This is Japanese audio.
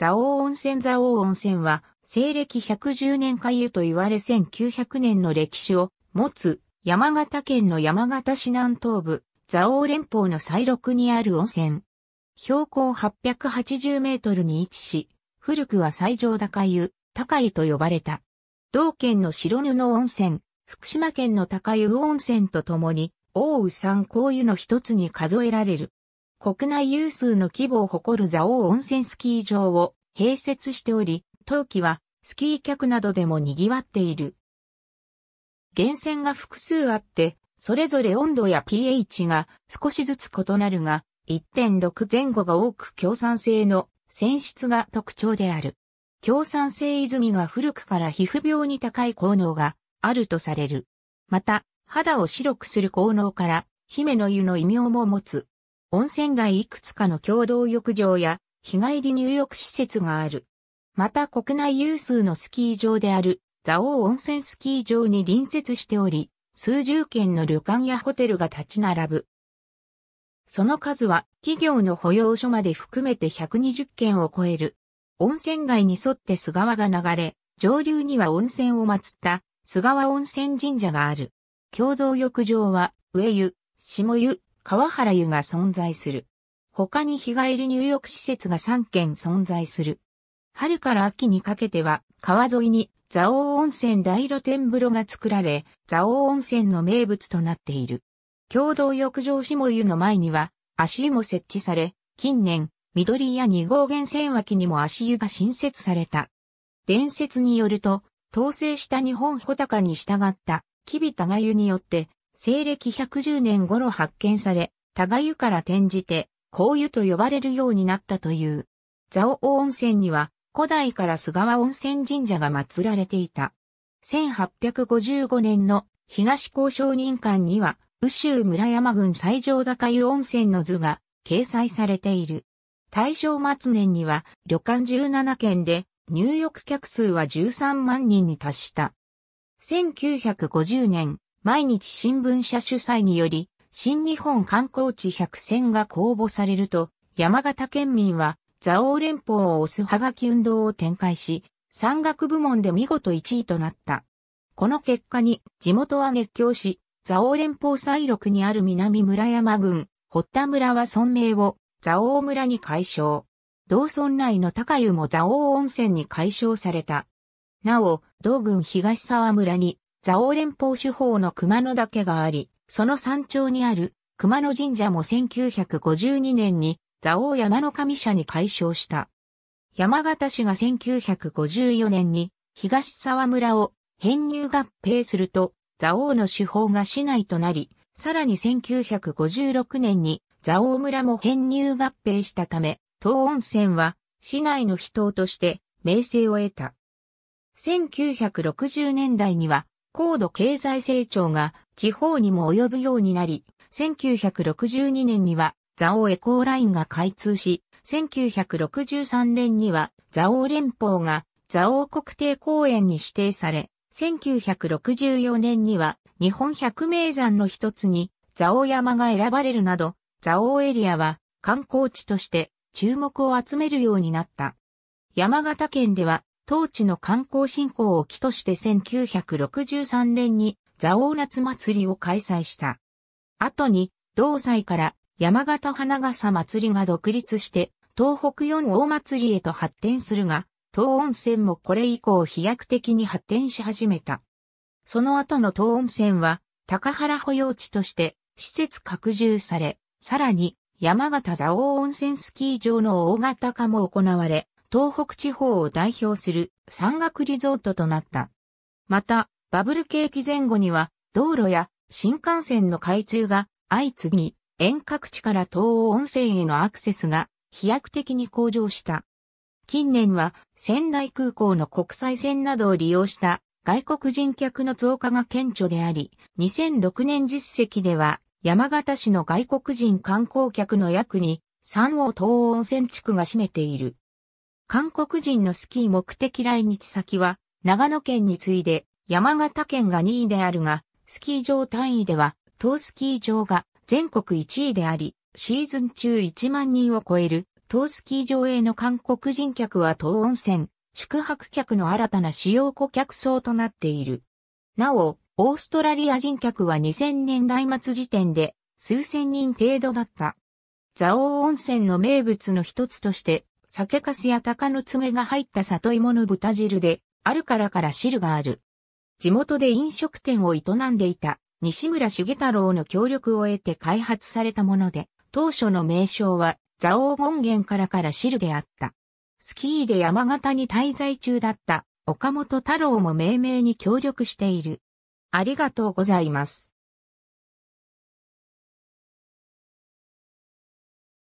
蔵王温泉蔵王温泉は、西暦110年回湯と言われ1900年の歴史を持つ、山形県の山形市南東部、蔵王連峰の西麓にある温泉。標高880メートルに位置し、古くは最上高湯、高湯と呼ばれた。同県の白布温泉、福島県の高湯温泉とともに、大宇山高湯の一つに数えられる。国内有数の規模を誇る蔵王温泉スキー場を併設しており、冬季はスキー客などでも賑わっている。源泉が複数あって、それぞれ温度や pH が少しずつ異なるが、1.6前後が多く共酸性の泉質が特徴である。共酸性泉が古くから皮膚病に高い効能があるとされる。また、肌を白くする効能から、姫の湯の異名も持つ。温泉街いくつかの共同浴場や日帰り入浴施設がある。また国内有数のスキー場である蔵王温泉スキー場に隣接しており、数十軒の旅館やホテルが立ち並ぶ。その数は企業の保養所まで含めて120件を超える。温泉街に沿って菅川が流れ、上流には温泉を祀った菅川温泉神社がある。共同浴場は上湯、下湯、川原湯が存在する。他に日帰り入浴施設が3軒存在する。春から秋にかけては、川沿いに蔵王温泉大露天風呂が作られ、蔵王温泉の名物となっている。共同浴場下湯の前には、足湯も設置され、近年、緑や二号源泉脇にも足湯が新設された。伝説によると、統制した日本穂高に従った、キビタが湯によって、西暦110年頃発見され、互湯から転じて、紅湯と呼ばれるようになったという。蔵王温泉には、古代から菅川温泉神社が祀られていた。1855年の東交渉人館には、宇州村山郡最上高湯温泉の図が掲載されている。大正末年には旅館17軒で入浴客数は13万人に達した。1950年、毎日新聞社主催により、新日本観光地百選が公募されると、山形県民は、蔵王連邦を押すはがき運動を展開し、山岳部門で見事1位となった。この結果に地元は熱狂し、蔵王連邦西麓にある南村山郡、堀田村は村名を蔵王村に改称。同村内の高湯も蔵王温泉に改称された。なお、道郡東沢村に蔵王連邦手法の熊野岳があり、その山頂にある熊野神社も1952年に蔵王山の神社に改称した。山形市が1954年に東沢村を編入合併すると、蔵王の手法が市内となり、さらに1956年に蔵王村も編入合併したため、東温泉は市内の秘湯として名声を得た。1960年代には高度経済成長が地方にも及ぶようになり、1962年にはザオエコーラインが開通し、1963年にはザオ連邦がザオ国定公園に指定され、1964年には日本百名山の一つにザオ山が選ばれるなど、ザオエリアは観光地として注目を集めるようになった。山形県では当地の観光振興を機として1963年にザオーナツ祭りを開催した。後に、同祭から山形花笠祭りが独立して、東北四大祭りへと発展するが、東温泉もこれ以降飛躍的に発展し始めた。その後の東温泉は、高原保養地として施設拡充され、さらに山形蔵王温泉スキー場の大型化も行われ、東北地方を代表する山岳リゾートとなった。また、バブル景気前後には、道路や新幹線の開通が相次ぎ、遠隔地から東欧温泉へのアクセスが飛躍的に向上した。近年は仙台空港の国際線などを利用した外国人客の増加が顕著であり、2006年実績では山形市の外国人観光客の約に3を東温泉地区が占めている。韓国人のスキー目的来日先は、長野県に次いで山形県が2位であるが、スキー場単位では、当スキー場が全国1位であり、シーズン中1万人を超える、当スキー場への韓国人客は当温泉、宿泊客の新たな主要顧客層となっている。なお、オーストラリア人客は2000年代末時点で数千人程度だった。蔵王温泉の名物の一つとして酒粕や鷹の爪が入った里芋の豚汁で、あるからから汁がある。地元で飲食店を営んでいた西村茂太郎の協力を得て開発されたもので、当初の名称は、蔵王権現からから汁であった。スキーで山形に滞在中だった岡本太郎も命名に協力している。ありがとうございます。